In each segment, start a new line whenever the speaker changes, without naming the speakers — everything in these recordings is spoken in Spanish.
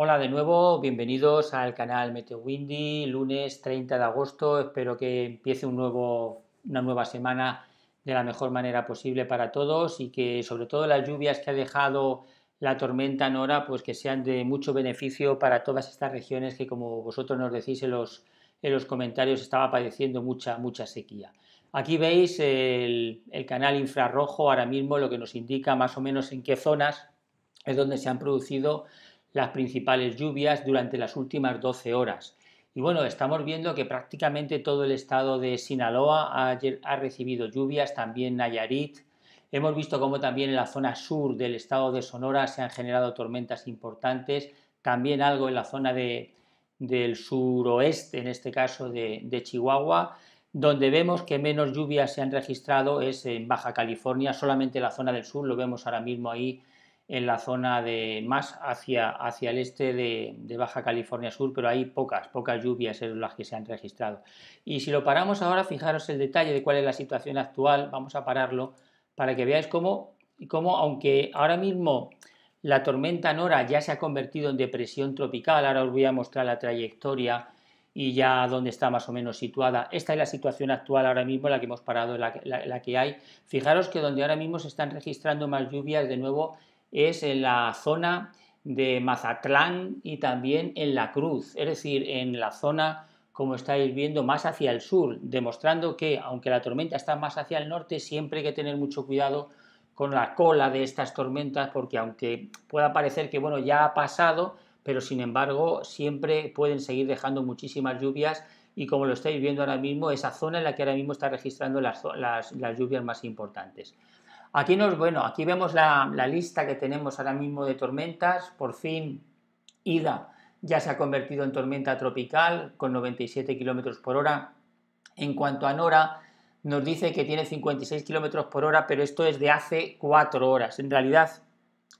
Hola de nuevo, bienvenidos al canal Meteo Windy, lunes 30 de agosto. Espero que empiece una nueva semana de la mejor manera posible para todos y que sobre todo las lluvias que ha dejado la tormenta Nora pues que sean de mucho beneficio para todas estas regiones que como vosotros nos decís en los, comentarios estaba padeciendo mucha, mucha sequía. Aquí veis el, canal infrarrojo ahora mismo, lo que nos indica más o menos en qué zonas es donde se han producido las principales lluvias durante las últimas 12 horas. Y bueno, estamos viendo que prácticamente todo el estado de Sinaloa ha, ha recibido lluvias, también Nayarit. Hemos visto cómo también en la zona sur del estado de Sonora se han generado tormentas importantes, también algo en la zona de, del suroeste, en este caso de, de Chihuahua. Donde vemos que menos lluvias se han registrado es en Baja California, solamente la zona del sur, lo vemos ahora mismo ahí en la zona de más hacia, hacia el este de, Baja California Sur, pero hay pocas, pocas lluvias en las que se han registrado. Y si lo paramos ahora, fijaros el detalle de cuál es la situación actual, vamos a pararlo para que veáis cómo, cómo aunque ahora mismo la tormenta Nora ya se ha convertido en depresión tropical, ahora os voy a mostrar la trayectoria y ya dónde está más o menos situada. Esta es la situación actual ahora mismo, la que hemos parado, la que hay. Fijaros que donde ahora mismo se están registrando más lluvias, de nuevo, es en la zona de Mazatlán y también en La Cruz, es decir, en la zona como estáis viendo, más hacia el sur, demostrando que, aunque la tormenta está más hacia el norte, siempre hay que tener mucho cuidado con la cola de estas tormentas, porque aunque pueda parecer que, bueno, ya ha pasado, pero sin embargo, siempre pueden seguir dejando muchísimas lluvias y como lo estáis viendo ahora mismo, esa zona en la que ahora mismo está registrando las, las lluvias más importantes. Aquí nos, bueno, aquí vemos la, lista que tenemos ahora mismo de tormentas. Por fin, Ida ya se ha convertido en tormenta tropical con 97 km por hora. En cuanto a Nora, nos dice que tiene 56 km por hora, pero esto es de hace 4 horas. En realidad,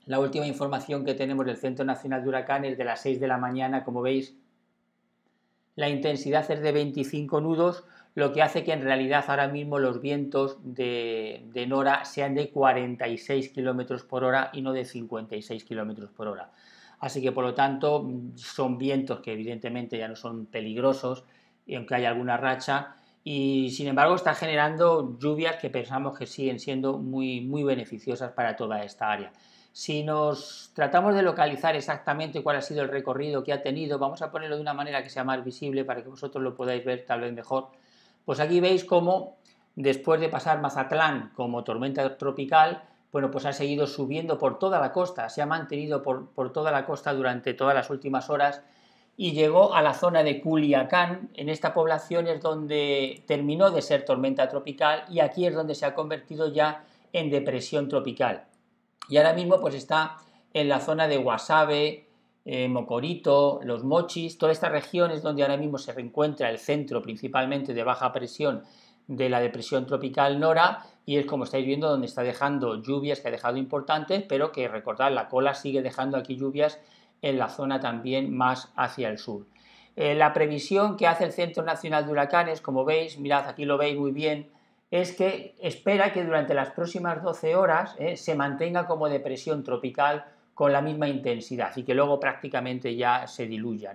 la última información que tenemos del Centro Nacional de Huracanes de las 6 de la mañana, como veis, la intensidad es de 25 nudos, lo que hace que en realidad ahora mismo los vientos de, Nora sean de 46 km por hora y no de 56 km por hora. Así que por lo tanto son vientos que evidentemente ya no son peligrosos, aunque haya alguna racha, y sin embargo está generando lluvias que pensamos que siguen siendo muy, muy beneficiosas para toda esta área. Si nos tratamos de localizar exactamente cuál ha sido el recorrido que ha tenido, vamos a ponerlo de una manera que sea más visible para que vosotros lo podáis ver tal vez mejor. Pues aquí veis cómo después de pasar Mazatlán como tormenta tropical, bueno, pues ha seguido subiendo por toda la costa, se ha mantenido por, toda la costa durante todas las últimas horas y llegó a la zona de Culiacán. En esta población es donde terminó de ser tormenta tropical y aquí es donde se ha convertido ya en depresión tropical. Y ahora mismo pues está en la zona de Guasave, eh, Mocorito, los Mochis, toda esta región es donde ahora mismo se reencuentra el centro principalmente de baja presión de la depresión tropical Nora y es como estáis viendo donde está dejando lluvias que ha dejado importantes, pero que recordad, la cola sigue dejando aquí lluvias en la zona también más hacia el sur. Eh, la previsión que hace el Centro Nacional de Huracanes, como veis, mirad, aquí lo veis muy bien, es que espera que durante las próximas 12 horas eh, se mantenga como depresión tropical con la misma intensidad y que luego prácticamente ya se diluya,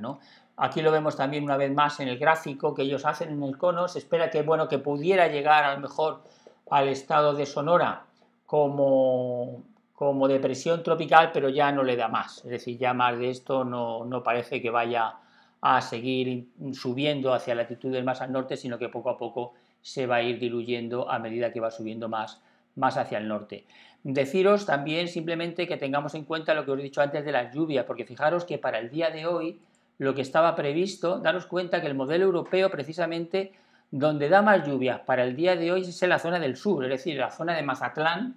Aquí lo vemos también una vez más en el gráfico que ellos hacen en el cono, se espera que, bueno, que pudiera llegar a lo mejor al estado de Sonora como, como depresión tropical, pero ya no le da más, es decir, ya más de esto no, no parece que vaya a seguir subiendo hacia latitudes más al norte, sino que poco a poco se va a ir diluyendo a medida que va subiendo más más hacia el norte. Deciros también simplemente que tengamos en cuenta lo que os he dicho antes de las lluvias, porque fijaros que para el día de hoy lo que estaba previsto, daros cuenta que el modelo europeo precisamente donde da más lluvias para el día de hoy es en la zona del sur, es decir, la zona de Mazatlán,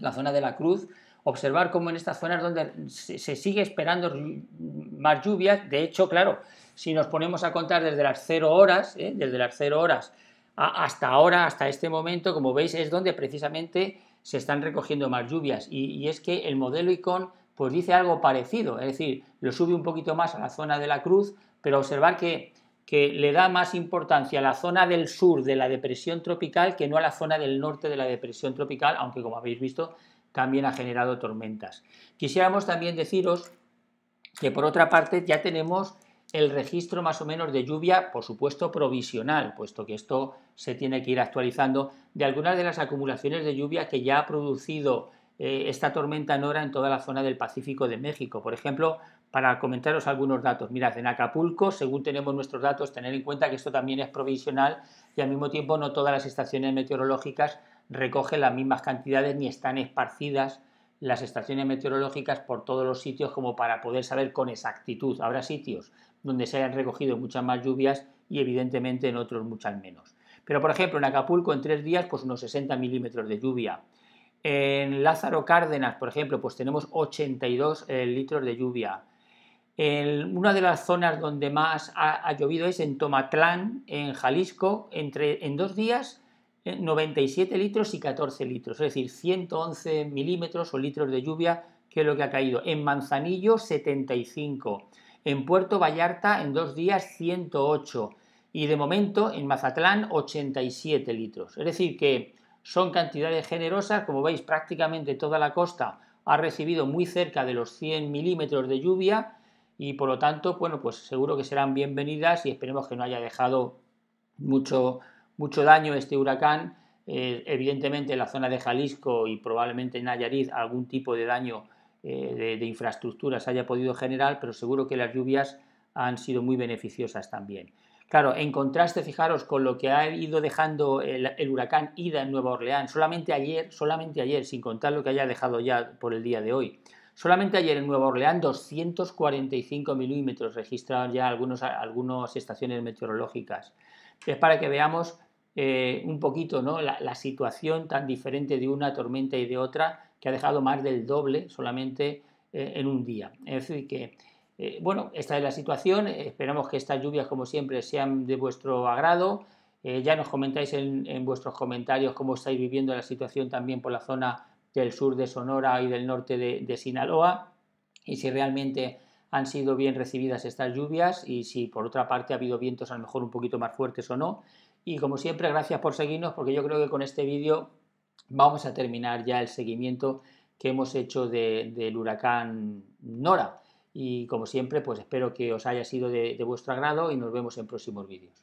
la zona de la Cruz, observar cómo en estas zonas donde se sigue esperando más lluvias, de hecho, claro, si nos ponemos a contar desde las cero horas, ¿eh? desde las cero horas hasta ahora, hasta este momento, como veis, es donde precisamente se están recogiendo más lluvias. Y, es que el modelo ICON pues dice algo parecido, es decir, lo sube un poquito más a la zona de la cruz, pero observar que, que le da más importancia a la zona del sur de la depresión tropical que no a la zona del norte de la depresión tropical, aunque como habéis visto también ha generado tormentas. Quisiéramos también deciros que por otra parte ya tenemos el registro más o menos de lluvia, por supuesto provisional, puesto que esto se tiene que ir actualizando, de algunas de las acumulaciones de lluvia que ya ha producido eh, esta tormenta Nora en toda la zona del Pacífico de México. Por ejemplo, para comentaros algunos datos, mirad, en Acapulco, según tenemos nuestros datos, tener en cuenta que esto también es provisional y al mismo tiempo no todas las estaciones meteorológicas recogen las mismas cantidades ni están esparcidas las estaciones meteorológicas por todos los sitios como para poder saber con exactitud. Habrá sitios donde se han recogido muchas más lluvias y evidentemente en otros muchas menos. Pero por ejemplo, en Acapulco en tres días, pues unos 60 milímetros de lluvia. En Lázaro Cárdenas, por ejemplo, pues tenemos 82 eh, litros de lluvia. En una de las zonas donde más ha, llovido es en Tomatlán, en Jalisco, en dos días 97 eh, litros y 14 litros, es decir, 111 milímetros o litros de lluvia, que es lo que ha caído. En Manzanillo, 75 en Puerto Vallarta en dos días 108 y de momento en Mazatlán 87 litros. Es decir, que son cantidades generosas, como veis prácticamente toda la costa ha recibido muy cerca de los 100 milímetros de lluvia y por lo tanto, bueno, pues seguro que serán bienvenidas y esperemos que no haya dejado mucho, mucho daño este huracán. Eh, evidentemente en la zona de Jalisco y probablemente en Nayarit algún tipo de daño eh, de, infraestructuras haya podido generar, pero seguro que las lluvias han sido muy beneficiosas también. Claro, en contraste, fijaros, con lo que ha ido dejando el, huracán Ida en Nueva Orleans, solamente ayer, solamente ayer, sin contar lo que haya dejado ya por el día de hoy, solamente ayer en Nueva Orleans 245 milímetros registraron ya algunos, algunas estaciones meteorológicas. Es para que veamos eh, un poquito ¿no? la situación tan diferente de una tormenta y de otra que ha dejado más del doble solamente eh, en un día. Es decir, que, eh, bueno, esta es la situación. Esperamos que estas lluvias, como siempre, sean de vuestro agrado. Eh, ya nos comentáis en, vuestros comentarios cómo estáis viviendo la situación también por la zona del sur de Sonora y del norte de, de Sinaloa y si realmente han sido bien recibidas estas lluvias y si por otra parte ha habido vientos a lo mejor un poquito más fuertes o no. Y como siempre, gracias por seguirnos porque yo creo que con este vídeo vamos a terminar ya el seguimiento que hemos hecho del huracán Nora. Y como siempre, pues espero que os haya sido de vuestro agrado y nos vemos en próximos vídeos.